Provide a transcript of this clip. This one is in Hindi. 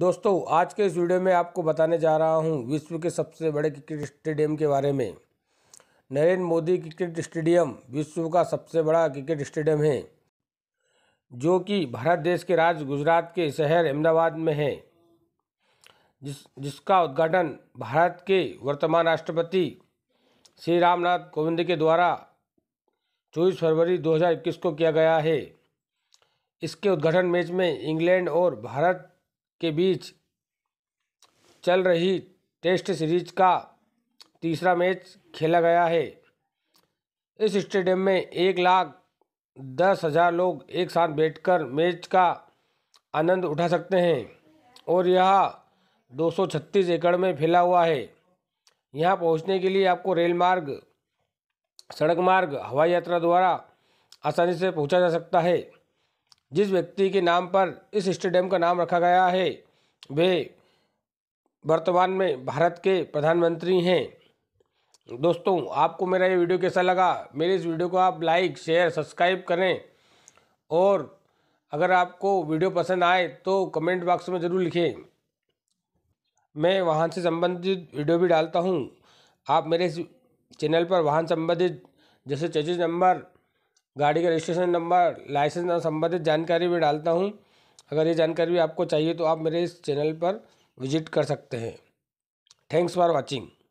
दोस्तों आज के इस वीडियो में आपको बताने जा रहा हूं विश्व के सबसे बड़े क्रिकेट स्टेडियम के बारे में नरेंद्र मोदी क्रिकेट स्टेडियम विश्व का सबसे बड़ा क्रिकेट स्टेडियम है जो कि भारत देश के राज्य गुजरात के शहर अहमदाबाद में है जिस जिसका उद्घाटन भारत के वर्तमान राष्ट्रपति श्री रामनाथ कोविंद के द्वारा चौबीस फरवरी दो को किया गया है इसके उद्घाटन मैच में इंग्लैंड और भारत के बीच चल रही टेस्ट सीरीज का तीसरा मैच खेला गया है इस स्टेडियम में एक लाख दस हज़ार लोग एक साथ बैठकर मैच का आनंद उठा सकते हैं और यह 236 एकड़ में फैला हुआ है यहाँ पहुँचने के लिए आपको रेल मार्ग सड़क मार्ग हवाई यात्रा द्वारा आसानी से पहुँचा जा सकता है जिस व्यक्ति के नाम पर इस स्टेडियम का नाम रखा गया है वे वर्तमान में भारत के प्रधानमंत्री हैं दोस्तों आपको मेरा ये वीडियो कैसा लगा मेरे इस वीडियो को आप लाइक शेयर सब्सक्राइब करें और अगर आपको वीडियो पसंद आए तो कमेंट बॉक्स में ज़रूर लिखें मैं वाहन से संबंधित वीडियो भी डालता हूँ आप मेरे इस चैनल पर वाहन संबंधित जैसे चेचिज नंबर गाड़ी का रजिस्ट्रेशन नंबर लाइसेंस और संबंधित जानकारी भी डालता हूँ अगर ये जानकारी भी आपको चाहिए तो आप मेरे इस चैनल पर विजिट कर सकते हैं थैंक्स फॉर वॉचिंग